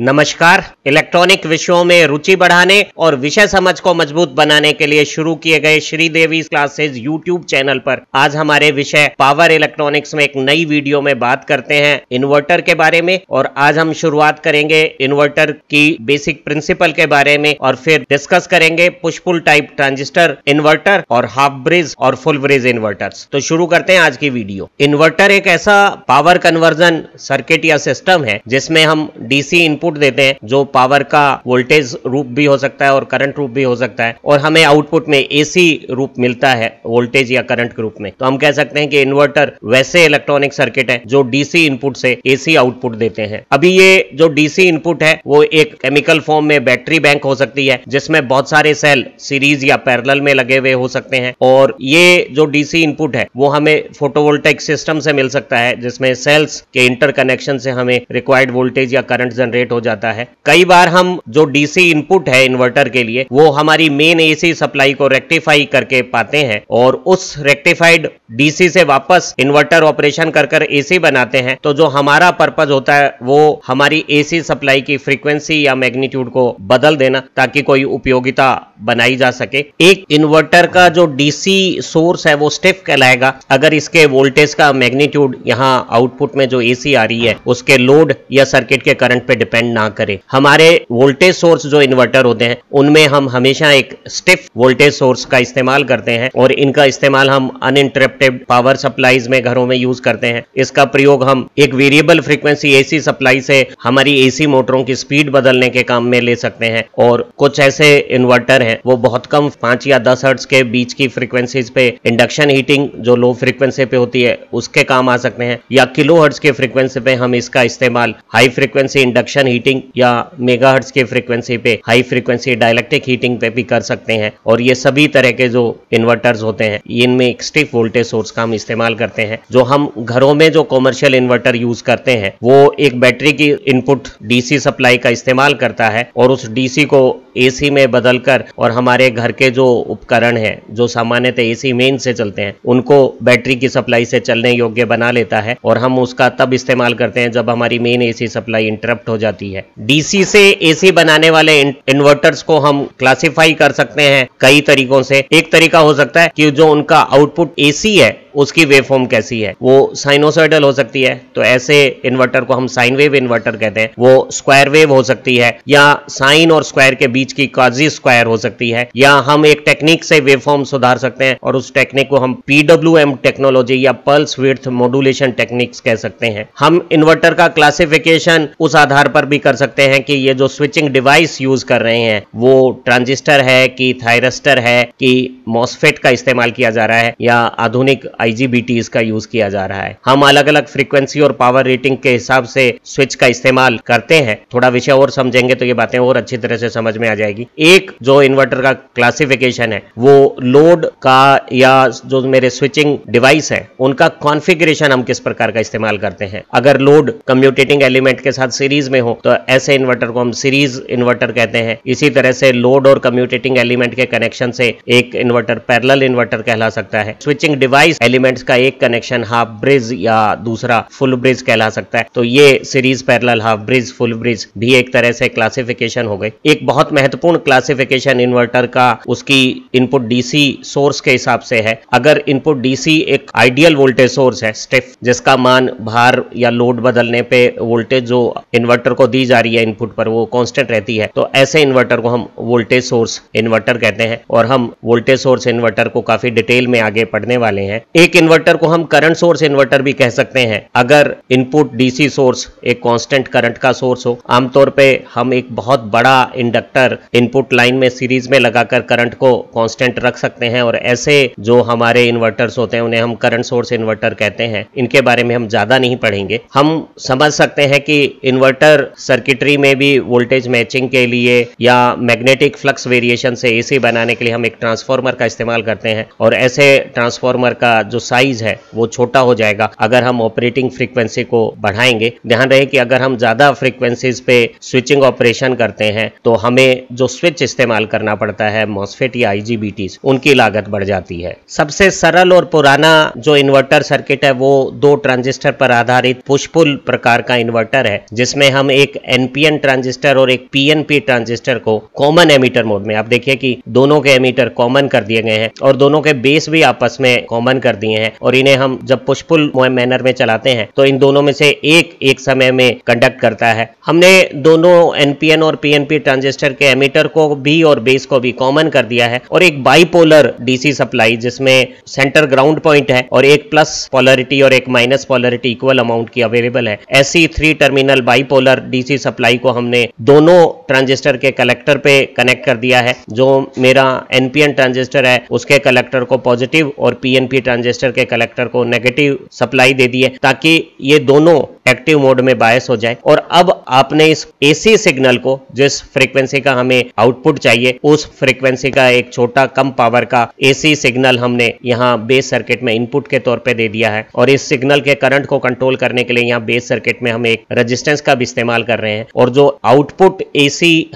नमस्कार इलेक्ट्रॉनिक विषयों में रुचि बढ़ाने और विषय समझ को मजबूत बनाने के लिए शुरू किए गए श्रीदेवी क्लासेज यूट्यूब चैनल पर आज हमारे विषय पावर इलेक्ट्रॉनिक्स में एक नई वीडियो में बात करते हैं इन्वर्टर के बारे में और आज हम शुरुआत करेंगे इन्वर्टर की बेसिक प्रिंसिपल के बारे में और फिर डिस्कस करेंगे पुष्पुल टाइप ट्रांजिस्टर इन्वर्टर और हाफ ब्रिज और फुल ब्रिज इन्वर्टर तो शुरू करते हैं आज की वीडियो इन्वर्टर एक ऐसा पावर कन्वर्जन सर्किट या सिस्टम है जिसमें हम डीसी इनपुट इनपुट देते हैं जो पावर का वोल्टेज रूप भी हो सकता है और करंट रूप भी हो सकता है और हमें आउटपुट में एसी रूप मिलता है वोल्टेज या करंट के रूप में तो हम कह सकते हैं कि इन्वर्टर वैसे इलेक्ट्रॉनिक सर्किट है जो डीसी इनपुट से एसी आउटपुट देते हैं अभी ये जो डीसी इनपुट है वो एक केमिकल फॉर्म में बैटरी बैंक हो सकती है जिसमें बहुत सारे सेल सीरीज या पैरल में लगे हुए हो सकते हैं और ये जो डीसी इनपुट है वो हमें फोटोवोल्टेक सिस्टम से मिल सकता है जिसमें सेल्स के इंटरकनेक्शन से हमें रिक्वायर्ड वोल्टेज या करंट जनरेट हो जाता है कई बार हम जो डीसी इनपुट है इन्वर्टर के लिए वो हमारी मेन एसी सप्लाई को रेक्टिफाई करके पाते हैं और उस रेक्टिफाइड डीसी से वापस इन्वर्टर ऑपरेशन कर कर एसी बनाते हैं तो जो हमारा पर्पज होता है वो हमारी एसी सप्लाई की फ्रीक्वेंसी या मैग्नीट्यूड को बदल देना ताकि कोई उपयोगिता बनाई जा सके एक इन्वर्टर का जो डीसी सोर्स है वो स्टिफ कहलाएगा अगर इसके वोल्टेज का मैग्नीट्यूड यहाँ आउटपुट में जो एसी आ रही है उसके लोड या सर्किट के करंट पे डिपेंड डिपेंड ना करे हमारे वोल्टेज सोर्स जो इन्वर्टर होते हैं उनमें हम हमेशा एक स्टिफ वोल्टेज सोर्स का इस्तेमाल करते हैं और इनका इस्तेमाल हम अनइंटरप्टेड पावर सप्लाईज में घरों में यूज करते हैं इसका प्रयोग हम एक वेरिएबल फ्रिक्वेंसी एसी सप्लाई से हमारी एसी मोटरों की स्पीड बदलने के काम में ले सकते हैं और कुछ ऐसे इन्वर्टर हैं वो बहुत कम पांच या दस हर्ट्स के बीच की फ्रीक्वेंसीज पे इंडक्शन हीटिंग जो लो फ्रीक्वेंसी पे होती है उसके काम आ सकते हैं या किलो हर्ट्स की फ्रीक्वेंसी पे हम इसका इस्तेमाल हाई फ्रीक्वेंसी इंडक्शन हीटिंग या मेगाहर्ट्ज के फ्रीक्वेंसी पे हाई फ्रीक्वेंसी डायलेक्ट्रिक हीटिंग पे भी कर सकते हैं और ये सभी तरह के जो इन्वर्टर्स होते हैं इनमें एक स्टिफ वोल्टेज सोर्स का हम इस्तेमाल करते हैं जो हम घरों में जो कॉमर्शियल इन्वर्टर यूज करते हैं वो एक बैटरी की इनपुट डीसी सप्लाई का इस्तेमाल करता है और उस डीसी को एसी में बदलकर और हमारे घर के जो उपकरण है जो सामान्यतः एसी मेन से चलते हैं उनको बैटरी की सप्लाई से चलने योग्य बना लेता है और हम उसका तब इस्तेमाल करते हैं जब हमारी मेन एसी सप्लाई इंटरप्ट हो जाती जाती है डीसी से एसी बनाने वाले इन्वर्टर्स को हम क्लासिफाई कर सकते हैं कई तरीकों से एक तरीका हो सकता है कि जो उनका आउटपुट एसी है उसकी वेव फॉर्म कैसी है वो साइनोसाइडल हो सकती है तो ऐसे इन्वर्टर को हम साइन वेव इन्वर्टर कहते हैं वो स्क्वायर वेव हो सकती है या साइन और स्क्वायर के बीच की काजी स्क्वायर हो सकती है या हम एक टेक्निक से फॉर्म सुधार सकते हैं और उस टेक्निक को हम पीडब्ल्यू टेक्नोलॉजी या पल्स विथ मोडुलेशन टेक्निक कह सकते हैं हम इन्वर्टर का क्लासिफिकेशन उस आधार पर भी कर सकते हैं कि ये जो स्विचिंग डिवाइस यूज कर रहे हैं वो ट्रांजिस्टर है कि थायरस्टर है कि मॉसफेट का इस्तेमाल किया जा रहा है या आधुनिक आई इसका यूज किया जा रहा है हम अलग अलग फ्रीक्वेंसी और पावर रेटिंग के हिसाब से स्विच का इस्तेमाल करते हैं थोड़ा विषय और समझेंगे तो ये बातें और अच्छी तरह से समझ में आ जाएगी एक जो इन्वर्टर का क्लासिफिकेशन है वो लोड का या जो मेरे स्विचिंग डिवाइस है उनका कॉन्फिग्रेशन हम किस प्रकार का इस्तेमाल करते हैं अगर लोड कम्यूटेटिंग एलिमेंट के साथ सीरीज में हो तो ऐसे इन्वर्टर को हम सीरीज इन्वर्टर कहते हैं इसी तरह से लोड और कम्यूटेटिंग एलिमेंट के कनेक्शन से एक इन्वर्टर पैरल इन्वर्टर कहला सकता है स्विचिंग डिवाइस एलिमेंट्स का एक कनेक्शन हाफ ब्रिज या दूसरा फुल ब्रिज कहला सकता है तो ये series parallel half bridge full bridge भी एक तरह से क्लासिफिकेशन हो गई एक बहुत महत्वपूर्ण क्लासिफिकेशन इन्वर्टर का उसकी इनपुट डीसी सोर्स के हिसाब से है अगर इनपुट डीसी एक आइडियल वोल्टेज सोर्स है स्टेफ जिसका मान भार या लोड बदलने पे वोल्टेज जो इन्वर्टर को दी जा रही है इनपुट पर वो कांस्टेंट रहती है तो ऐसे इन्वर्टर को हम वोल्टेज सोर्स इन्वर्टर कहते हैं और हम वोल्टेज सोर्स इन्वर्टर को काफी डिटेल में आगे पढ़ने वाले हैं एक इन्वर्टर को हम करंट सोर्स इन्वर्टर भी कह सकते हैं अगर इनपुट डीसी सोर्स एक कांस्टेंट करंट का सोर्स हो आमतौर पे हम एक बहुत बड़ा इंडक्टर इनपुट लाइन में सीरीज में लगाकर करंट को कांस्टेंट रख सकते हैं और ऐसे जो हमारे इन्वर्टर्स होते हैं उन्हें हम करंट सोर्स इन्वर्टर कहते हैं इनके बारे में हम ज्यादा नहीं पढ़ेंगे हम समझ सकते हैं कि इन्वर्टर सर्किटरी में भी वोल्टेज मैचिंग के लिए या मैग्नेटिक फ्लक्स वेरिएशन से एसी बनाने के लिए हम एक ट्रांसफॉर्मर का इस्तेमाल करते हैं और ऐसे ट्रांसफॉर्मर का जो साइज है वो छोटा हो जाएगा अगर हम ऑपरेटिंग फ्रीक्वेंसी को बढ़ाएंगे ध्यान रहे कि अगर हम ज़्यादा फ्रीक्वेंसीज पे स्विचिंग ऑपरेशन करते हैं तो हमें जो स्विच इस्तेमाल करना पड़ता है मॉसफेट या आईजीबीटी उनकी लागत बढ़ जाती है सबसे सरल और पुराना जो इन्वर्टर सर्किट है वो दो ट्रांजिस्टर पर आधारित पुष्पुल प्रकार का इन्वर्टर है जिसमें हम एक एनपीएन ट्रांजिस्टर और एक पीएनपी ट्रांजिस्टर को कॉमन एमीटर मोड में आप देखिए कि दोनों के एमीटर कॉमन कर दिए गए हैं और दोनों के बेस भी आपस में कॉमन कर कर दिए हैं और इन्हें हम जब पुष्पुल मैनर में चलाते हैं तो इन दोनों में से एक एक समय में कंडक्ट करता है हमने दोनों एनपीएन और पीएनपी ट्रांजिस्टर के एमिटर को भी और बेस को भी कॉमन कर दिया है और एक बाईपोलर डीसी सप्लाई जिसमें सेंटर ग्राउंड पॉइंट है और एक प्लस पॉलरिटी और एक माइनस पॉलरिटी इक्वल अमाउंट की अवेलेबल है ऐसी three terminal bipolar DC supply को हमने दोनों ट्रांजिस्टर के कलेक्टर पे कनेक्ट कर दिया है जो मेरा एनपीएन ट्रांजिस्टर है उसके कलेक्टर को पॉजिटिव और पीएनपी ट्रांजिस्टर ट्रांजिस्टर के कलेक्टर को नेगेटिव सप्लाई दे दी है ताकि ये दोनों एक्टिव मोड में बायस हो जाए और अब आपने इस एसी सिग्नल को जिस फ्रीक्वेंसी का हमें आउटपुट चाहिए उस फ्रीक्वेंसी का एक छोटा कम पावर का एसी सिग्नल हमने यहाँ बेस सर्किट में इनपुट के तौर पे दे दिया है और इस सिग्नल के करंट को कंट्रोल करने के लिए यहाँ बेस सर्किट में हम एक रजिस्टेंस का भी इस्तेमाल कर रहे हैं और जो आउटपुट ए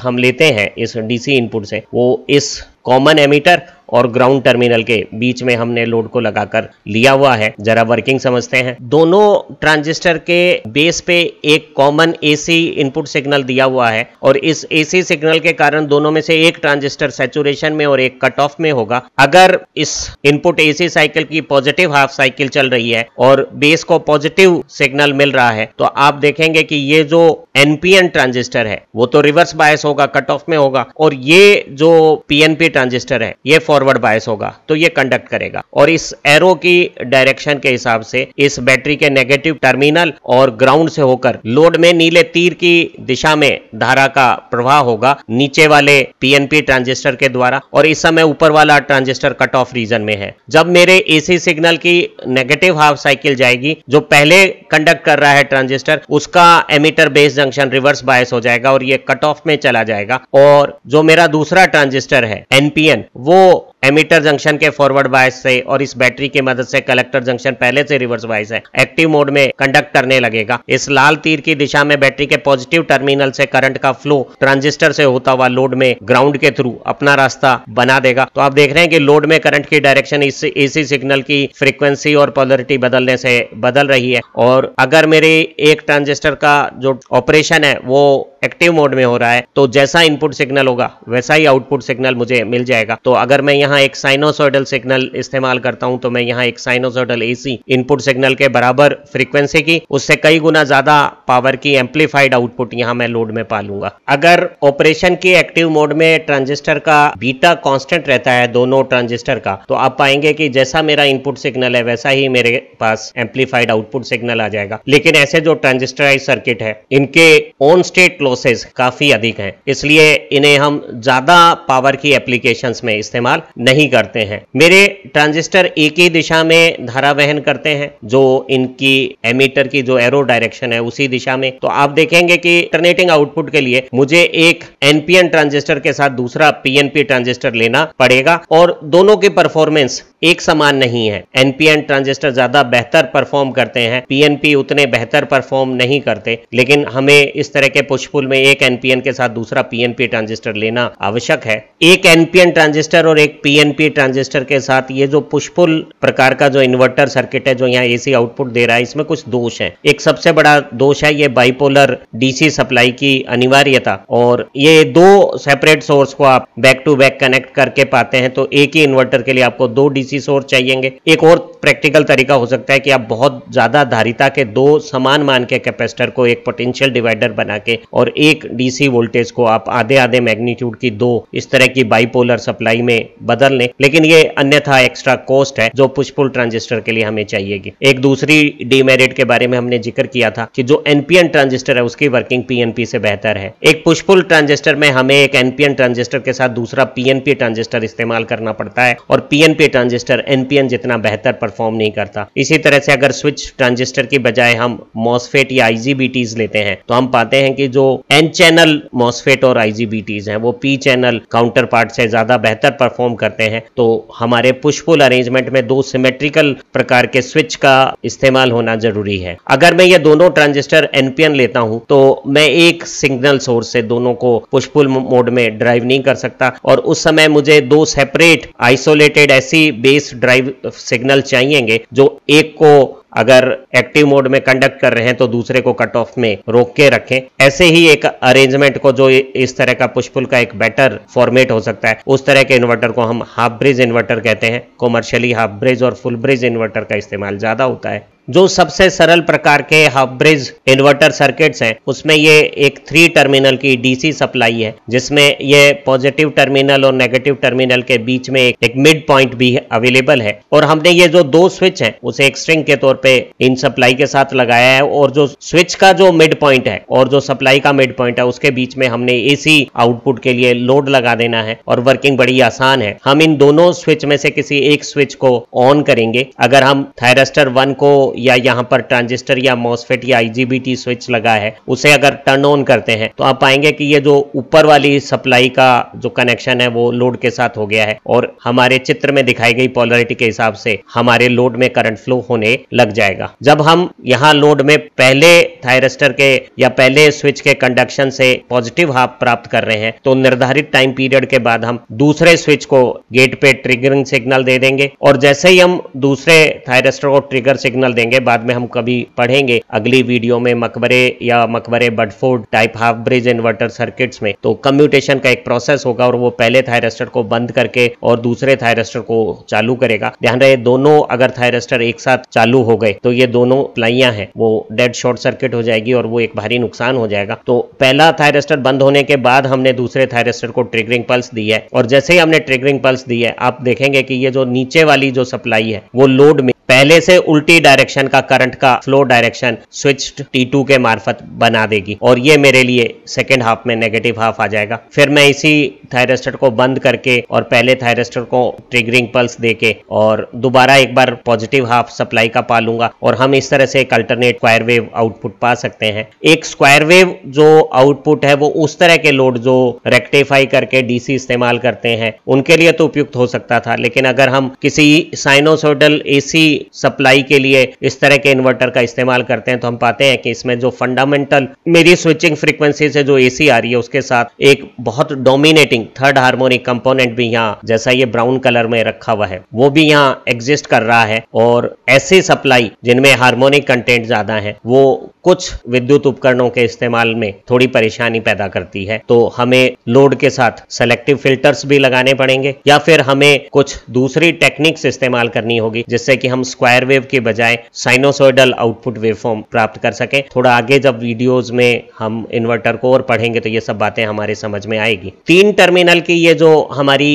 हम लेते हैं इस डीसी इनपुट से वो इस कॉमन एमीटर और ग्राउंड टर्मिनल के बीच में हमने लोड को लगाकर लिया हुआ है जरा वर्किंग समझते हैं दोनों ट्रांजिस्टर के बेस पे एक कॉमन एसी इनपुट सिग्नल दिया हुआ है और इस एसी सिग्नल के कारण दोनों में से एक ट्रांजिस्टर सेचुरेशन में और एक कट ऑफ में होगा अगर इस इनपुट एसी साइकिल की पॉजिटिव हाफ साइकिल चल रही है और बेस को पॉजिटिव सिग्नल मिल रहा है तो आप देखेंगे कि ये जो एनपीएन ट्रांजिस्टर है वो तो रिवर्स बायस होगा कट ऑफ में होगा और ये जो पीएनपी ट्रांजिस्टर है ये फॉर फॉरवर्ड बायस होगा तो ये कंडक्ट करेगा और इस एरो की डायरेक्शन के हिसाब से इस बैटरी के नेगेटिव टर्मिनल और ग्राउंड से होकर लोड में नीले तीर की दिशा में धारा का प्रवाह होगा नीचे वाले पीएनपी ट्रांजिस्टर के द्वारा और इस समय ऊपर वाला ट्रांजिस्टर कट ऑफ रीजन में है जब मेरे एसी सिग्नल की नेगेटिव हाफ साइकिल जाएगी जो पहले कंडक्ट कर रहा है ट्रांजिस्टर उसका emitter base junction reverse bias हो जाएगा और ये कट ऑफ में चला जाएगा और जो मेरा दूसरा ट्रांजिस्टर है एनपीएन वो एमिटर जंक्शन के फॉरवर्ड बायस से और इस बैटरी की मदद से कलेक्टर जंक्शन पहले से रिवर्स बायस है एक्टिव मोड में कंडक्ट करने लगेगा इस लाल तीर की दिशा में बैटरी के पॉजिटिव टर्मिनल से करंट का फ्लो ट्रांजिस्टर से होता हुआ लोड में ग्राउंड के थ्रू अपना रास्ता बना देगा तो आप देख रहे हैं कि लोड में करंट की डायरेक्शन इस एसी सिग्नल की फ्रिक्वेंसी और पॉलरिटी बदलने से बदल रही है और अगर मेरे एक ट्रांजिस्टर का जो ऑपरेशन है वो एक्टिव मोड में हो रहा है तो जैसा इनपुट सिग्नल होगा वैसा ही आउटपुट सिग्नल मुझे मिल जाएगा तो अगर मैं यहाँ यहाँ एक साइनोसोडल सिग्नल इस्तेमाल करता हूँ तो मैं यहाँ एक साइनोसोडल एसी इनपुट सिग्नल के बराबर फ्रीक्वेंसी की उससे कई गुना ज्यादा पावर की एम्पलीफाइड आउटपुट यहाँ मैं लोड में पा लूंगा अगर ऑपरेशन के एक्टिव मोड में ट्रांजिस्टर का बीटा कॉन्स्टेंट रहता है दोनों ट्रांजिस्टर का तो आप पाएंगे की जैसा मेरा इनपुट सिग्नल है वैसा ही मेरे पास एम्पलीफाइड आउटपुट सिग्नल आ जाएगा लेकिन ऐसे जो ट्रांजिस्टराइज सर्किट है इनके ऑन स्टेट लॉसेज काफी अधिक है इसलिए इन्हें हम ज्यादा पावर की एप्लीकेशंस में इस्तेमाल नहीं करते हैं मेरे ट्रांजिस्टर एक ही दिशा में धारा वहन करते हैं जो इनकी एमीटर की जो एरो डायरेक्शन है उसी दिशा में तो आप देखेंगे कि टर्नेटिंग आउटपुट के लिए मुझे एक एनपीएन ट्रांजिस्टर के साथ दूसरा पीएनपी ट्रांजिस्टर लेना पड़ेगा और दोनों के परफॉर्मेंस एक समान नहीं है एनपीएन ट्रांजिस्टर ज्यादा बेहतर परफॉर्म करते हैं पीएनपी उतने बेहतर परफॉर्म नहीं करते लेकिन हमें इस तरह के पुष्पुल में एक एनपीएन के साथ दूसरा पीएनपी ट्रांजिस्टर लेना आवश्यक है एक एनपीएन ट्रांजिस्टर और एक पी पीएनपी ट्रांजिस्टर के साथ ये जो पुष्पुल प्रकार का जो इन्वर्टर सर्किट है जो यहाँ एसी आउटपुट दे रहा है इसमें कुछ दोष है एक सबसे बड़ा दोष है ये बाइपोलर डीसी सप्लाई की अनिवार्यता और ये दो सेपरेट सोर्स को आप बैक टू बैक कनेक्ट करके पाते हैं तो एक ही इन्वर्टर के लिए आपको दो डीसी सोर्स चाहिए एक और प्रैक्टिकल तरीका हो सकता है कि आप बहुत ज्यादा धारिता के दो समान मान के कैपेसिटर को एक पोटेंशियल डिवाइडर बना के और एक डीसी वोल्टेज को आप आधे आधे मैग्नीट्यूड की दो इस तरह की बाइपोलर सप्लाई में बदल बदल लें लेकिन ये अन्यथा एक्स्ट्रा कॉस्ट है जो पुष्पुल ट्रांजिस्टर के लिए हमें चाहिएगी एक दूसरी डीमेरिट के बारे में हमने जिक्र किया था कि जो एनपीएन ट्रांजिस्टर है उसकी वर्किंग पीएनपी से बेहतर है एक पुष्पुल ट्रांजिस्टर में हमें एक एनपीएन ट्रांजिस्टर के साथ दूसरा पीएनपी ट्रांजिस्टर इस्तेमाल करना पड़ता है और पीएनपी ट्रांजिस्टर एनपीएन जितना बेहतर परफॉर्म नहीं करता इसी तरह से अगर स्विच ट्रांजिस्टर की बजाय हम मॉसफेट या आईजीबीटीज लेते हैं तो हम पाते हैं कि जो एन चैनल मॉसफेट और आईजीबीटीज हैं वो पी चैनल काउंटर पार्ट से ज्यादा बेहतर परफॉर्म कर करते हैं तो हमारे पुष्पुल अरेंजमेंट में दो सिमेट्रिकल प्रकार के स्विच का इस्तेमाल होना जरूरी है अगर मैं ये दोनों ट्रांजिस्टर एनपीएन लेता हूं तो मैं एक सिग्नल सोर्स से दोनों को पुष्पुल मोड में ड्राइव नहीं कर सकता और उस समय मुझे दो सेपरेट आइसोलेटेड ऐसी बेस ड्राइव सिग्नल चाहिएंगे जो एक को अगर एक्टिव मोड में कंडक्ट कर रहे हैं तो दूसरे को कट ऑफ में रोक के रखें ऐसे ही एक अरेंजमेंट को जो इस तरह का पुष्पुल का एक बेटर फॉर्मेट हो सकता है उस तरह के इन्वर्टर को हम हाफ ब्रिज इन्वर्टर कहते हैं कॉमर्शियली हाफ ब्रिज और फुल ब्रिज इन्वर्टर का इस्तेमाल ज़्यादा होता है जो सबसे सरल प्रकार के हाफ ब्रिज इन्वर्टर सर्किट्स हैं उसमें ये एक थ्री टर्मिनल की डीसी सप्लाई है जिसमें ये पॉजिटिव टर्मिनल और नेगेटिव टर्मिनल के बीच में एक मिड पॉइंट भी अवेलेबल है और हमने ये जो दो स्विच है उसे एक स्ट्रिंग के तौर पे इन सप्लाई के साथ लगाया है और जो स्विच का जो मिड पॉइंट है और जो सप्लाई का मिड पॉइंट है उसके बीच में हमने ए आउटपुट के लिए लोड लगा देना है और वर्किंग बड़ी आसान है हम इन दोनों स्विच में से किसी एक स्विच को ऑन करेंगे अगर हम थायरस्टर वन को या यहाँ पर ट्रांजिस्टर या मोसफेट या आईजीबीटी स्विच लगा है उसे अगर टर्न ऑन करते हैं तो आप पाएंगे कि ये जो ऊपर वाली सप्लाई का जो कनेक्शन है वो लोड के साथ हो गया है और हमारे चित्र में दिखाई गई पॉलरिटी के हिसाब से हमारे लोड में करंट फ्लो होने लग जाएगा जब हम यहाँ लोड में पहले थायरस्टर के या पहले स्विच के कंडक्शन से पॉजिटिव हाफ प्राप्त कर रहे हैं तो निर्धारित टाइम पीरियड के बाद हम दूसरे स्विच को गेट पे ट्रिगरिंग सिग्नल दे देंगे और जैसे ही हम दूसरे थायरस्टर को ट्रिगर सिग्नल देंगे बाद में हम कभी पढ़ेंगे अगली वीडियो में मकबरे या मकबरे Bedford type half bridge inverter circuits में तो कम्यूटेशन का एक प्रोसेस होगा और वो पहले थायरेस्टर को बंद करके और दूसरे थायरेस्टर को चालू करेगा ध्यान रहे दोनों अगर थायरेस्टर एक साथ चालू हो गए तो ये दोनों प्लाइयां हैं वो डेड शॉर्ट सर्किट हो जाएगी और वो एक भारी नुकसान हो जाएगा तो पहला थायरेस्टर बंद होने के बाद हमने दूसरे थायरेस्टर को ट्रिगरिंग पल्स दी है और जैसे ही हमने ट्रिगरिंग पल्स दी है आप देखेंगे कि ये जो नीचे वाली जो सप्लाई है वो लोड में पहले से उल्टी डायरेक्शन का करंट का flow direction switch T two के मार्फत बना देगी और ये मेरे लिए सेकेंड हाफ में नेगेटिव हाफ आ जाएगा फिर मैं इसी थायरेस्टर को बंद करके और पहले थायरेस्टर को ट्रिगरिंग पल्स देके और दोबारा एक बार पॉजिटिव हाफ सप्लाई का पा लूंगा और हम इस तरह से एक अल्टरनेट स्क्वायर वेव आउटपुट पा सकते हैं एक स्क्वायर वेव जो आउटपुट है वो उस तरह के लोड जो रेक्टिफाई करके डीसी इस्तेमाल करते हैं उनके लिए तो उपयुक्त हो सकता था लेकिन अगर हम किसी साइनोसोडल एसी सप्लाई के लिए इस तरह के इन्वर्टर का इस्तेमाल करते हैं तो हम पाते हैं कि इसमें जो फंडामेंटल मेरी स्विचिंग फ्रीक्वेंसी से जो एसी आ रही है उसके साथ एक बहुत डोमिनेटिंग थर्ड हार्मोनिक कंपोनेंट भी यहाँ जैसा ये ब्राउन कलर में रखा हुआ है वो भी यहाँ एग्जिस्ट कर रहा है और ऐसी सप्लाई जिनमें हार्मोनिक कंटेंट ज्यादा है वो कुछ विद्युत उपकरणों के इस्तेमाल में थोड़ी परेशानी पैदा करती है तो हमें लोड के साथ सेलेक्टिव फिल्टर्स भी लगाने पड़ेंगे या फिर हमें कुछ दूसरी टेक्निक्स इस्तेमाल करनी होगी जिससे कि हम हम स्क्वायर वेव के बजाय साइनोसोइडल आउटपुट वेवफॉर्म प्राप्त कर सके थोड़ा आगे जब वीडियोज में हम इन्वर्टर को और पढ़ेंगे तो ये सब बातें हमारे समझ में आएगी तीन टर्मिनल की ये जो हमारी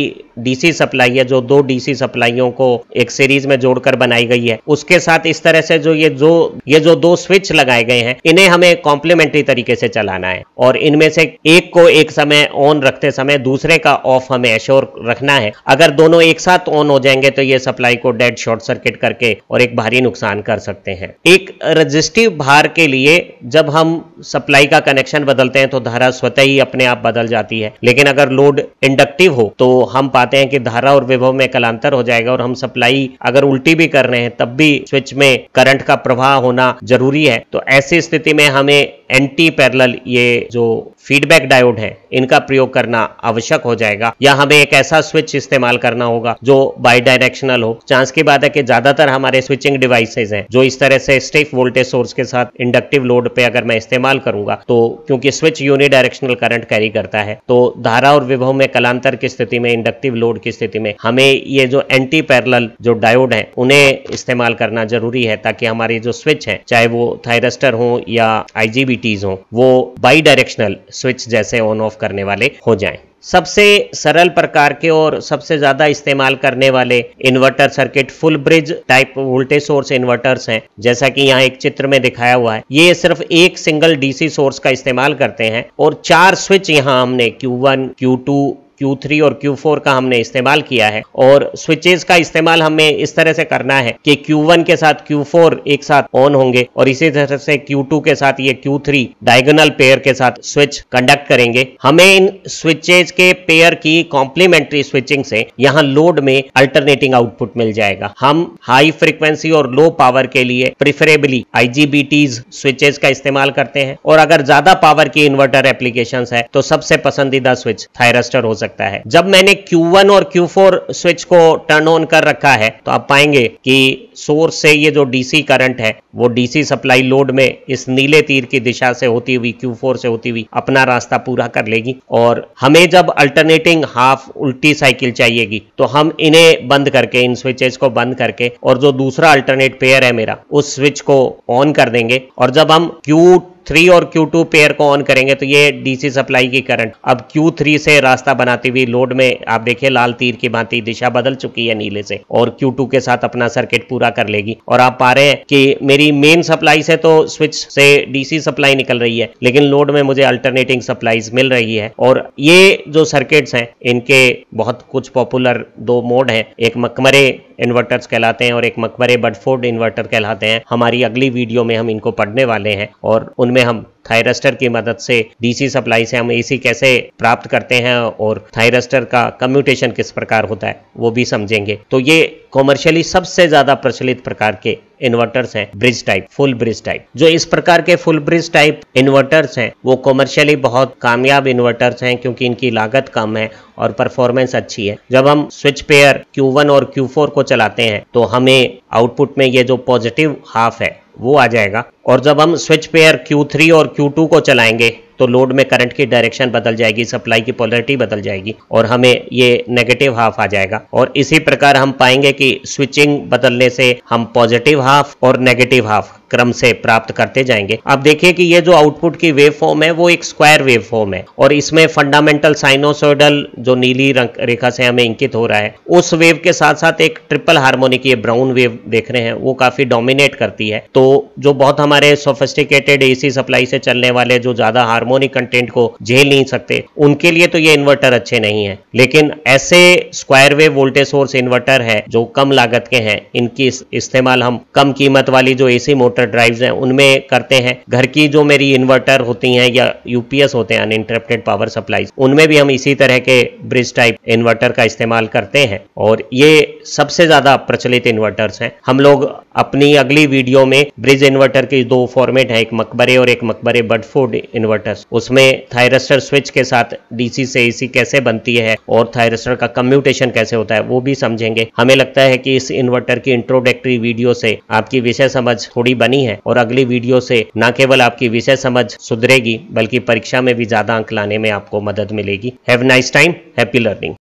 डीसी सप्लाई है जो दो डीसी सप्लाईयों को एक सीरीज में जोड़कर बनाई गई है उसके साथ इस तरह से जो ये जो ये जो दो स्विच लगाए गए हैं इन्हें हमें कॉम्प्लीमेंट्री तरीके से चलाना है और इनमें से एक को एक समय ऑन रखते समय दूसरे का ऑफ हमें एश्योर रखना है अगर दोनों एक साथ ऑन हो जाएंगे तो ये सप्लाई को डेड शॉर्ट सर्किट कर करके और एक भारी नुकसान कर सकते हैं एक रजिस्टिव भार के लिए जब हम सप्लाई का कनेक्शन बदलते हैं तो धारा स्वतः ही अपने आप बदल जाती है लेकिन अगर लोड इंडक्टिव हो तो हम पाते हैं कि धारा और विभव में कलांतर हो जाएगा और हम सप्लाई अगर उल्टी भी कर रहे हैं तब भी स्विच में करंट का प्रवाह होना जरूरी है तो ऐसी स्थिति में हमें एंटी पैरल ये जो फीडबैक डायोड है इनका प्रयोग करना आवश्यक हो जाएगा या हमें एक ऐसा स्विच इस्तेमाल करना होगा जो बाई डायरेक्शनल हो चांस की बात है कि ज्यादातर ज्यादातर हमारे स्विचिंग डिवाइसेज हैं जो इस तरह से स्टिफ वोल्टेज सोर्स के साथ इंडक्टिव लोड पे अगर मैं इस्तेमाल करूंगा तो क्योंकि स्विच यूनिडायरेक्शनल करंट कैरी करता है तो धारा और विभव में कलांतर की स्थिति में इंडक्टिव लोड की स्थिति में हमें ये जो एंटी पैरल जो डायोड है उन्हें इस्तेमाल करना जरूरी है ताकि हमारे जो स्विच है चाहे वो थायरस्टर हो या आईजीबीटीज हो वो बाई डायरेक्शनल स्विच जैसे ऑन ऑफ करने वाले हो जाए सबसे सरल प्रकार के और सबसे ज़्यादा इस्तेमाल करने वाले inverter circuit full bridge type voltage source inverters हैं जैसा कि यहाँ एक चित्र में दिखाया हुआ है ये सिर्फ एक सिंगल डीसी सोर्स का इस्तेमाल करते हैं और चार स्विच यहाँ हमने Q1, Q2, Q3 और Q4 का हमने इस्तेमाल किया है और स्विचेस का इस्तेमाल हमें इस तरह से करना है कि Q1 के साथ Q4 एक साथ ऑन होंगे और इसी तरह से Q2 के साथ ये Q3 डायगोनल पेयर के साथ स्विच कंडक्ट करेंगे हमें इन स्विचेज के पेयर की कॉम्प्लीमेंट्री स्विचिंग से यहाँ लोड में अल्टरनेटिंग आउटपुट मिल जाएगा हम हाई फ्रिक्वेंसी और लो पावर के लिए प्रिफरेबली आईजीबीटीज स्विचेस का इस्तेमाल करते हैं और अगर ज्यादा पावर की इन्वर्टर एप्लीकेशन है तो सबसे पसंदीदा स्विच थायरस्टर हो सकता सकता है जब मैंने Q1 और Q4 स्विच को टर्न ऑन कर रखा है तो आप पाएंगे कि सोर्स से ये जो डीसी करंट है वो डीसी सप्लाई लोड में इस नीले तीर की दिशा से होती हुई Q4 से होती हुई अपना रास्ता पूरा कर लेगी और हमें जब अल्टरनेटिंग हाफ उल्टी साइकिल चाहिएगी तो हम इन्हें बंद करके इन स्विचेस को बंद करके और जो दूसरा अल्टरनेट पेयर है मेरा उस स्विच को ऑन कर देंगे और जब हम क्यू थ्री और क्यू टू पेयर को ऑन करेंगे तो ये डीसी सप्लाई की करंट अब क्यू थ्री से रास्ता बनाती हुई लोड में आप देखिए लाल तीर की भांति दिशा बदल चुकी है नीले से और क्यू टू के साथ अपना सर्किट पूरा कर लेगी और आप पा रहे हैं कि मेरी मेन सप्लाई से तो स्विच से डीसी सप्लाई निकल रही है लेकिन लोड में मुझे अल्टरनेटिंग सप्लाईज मिल रही है और ये जो सर्किट्स हैं इनके बहुत कुछ पॉपुलर दो मोड हैं एक मकमरे इन्वर्टर्स कहलाते हैं और एक मकमरे बडफोर्ड इन्वर्टर कहलाते हैं हमारी अगली वीडियो में हम इनको पढ़ने वाले हैं और उनमें में हम थायरस्टर की मदद से डीसी सप्लाई से हम एसी कैसे प्राप्त करते हैं और थायरस्टर का कम्यूटेशन किस प्रकार होता है वो भी समझेंगे तो ये कॉमर्शियली सबसे ज़्यादा प्रचलित प्रकार के इन्वर्टर्स हैं bridge type full bridge type जो इस प्रकार के फुल ब्रिज टाइप इन्वर्टर्स हैं वो कॉमर्शियली बहुत कामयाब इन्वर्टर्स हैं क्योंकि इनकी लागत कम है और परफॉर्मेंस अच्छी है जब हम स्विच पेयर Q1 और Q4 को चलाते हैं तो हमें आउटपुट में ये जो पॉजिटिव हाफ है वो आ जाएगा और जब हम स्विच पेयर Q3 और Q2 को चलाएंगे तो लोड में करंट की डायरेक्शन बदल जाएगी सप्लाई की पॉलिटी बदल जाएगी और हमें ये नेगेटिव हाफ आ जाएगा और इसी प्रकार हम पाएंगे कि स्विचिंग बदलने से हम पॉजिटिव हाफ और नेगेटिव हाफ क्रम से प्राप्त करते जाएंगे आप देखिए कि ये जो आउटपुट की वेव फॉर्म है वो एक स्क्वायर वेव फॉर्म है और इसमें फंडामेंटल साइनोसोडल जो नीली रंग रेखा से हमें इंकित हो रहा है उस वेव के साथ साथ एक ट्रिपल हार्मोनिक ये ब्राउन वेव देख रहे हैं वो काफी डोमिनेट करती है तो जो बहुत हमारे हमारे सोफेस्टिकेटेड एसी सप्लाई से चलने वाले जो ज्यादा हार्मोनिक कंटेंट को झेल नहीं सकते उनके लिए तो ये इन्वर्टर अच्छे नहीं है लेकिन ऐसे square wave voltage source inverter है जो कम लागत के हैं इनकी इस्तेमाल हम कम कीमत वाली जो एसी मोटर ड्राइव है उनमें करते हैं घर की जो मेरी इन्वर्टर होती है या यूपीएस होते हैं अनइंटरप्टेड पावर सप्लाई उनमें भी हम इसी तरह के ब्रिज टाइप इन्वर्टर का इस्तेमाल करते हैं और ये सबसे ज्यादा प्रचलित इन्वर्टर्स हैं हम लोग अपनी अगली वीडियो में ब्रिज इन्वर्टर की दो फॉर्मेट है एक मकबरे और एक मकबरे बडफोर्ड इन्वर्टर उसमें थायरस्टर स्विच के साथ डीसी से एसी कैसे बनती है और थायरस्टर का कम्यूटेशन कैसे होता है वो भी समझेंगे हमें लगता है कि इस इन्वर्टर की इंट्रोडक्टरी वीडियो से आपकी विषय समझ थोड़ी बनी है और अगली वीडियो से न केवल आपकी विषय समझ सुधरेगी बल्कि परीक्षा में भी ज्यादा अंक लाने में आपको मदद मिलेगी have nice time happy learning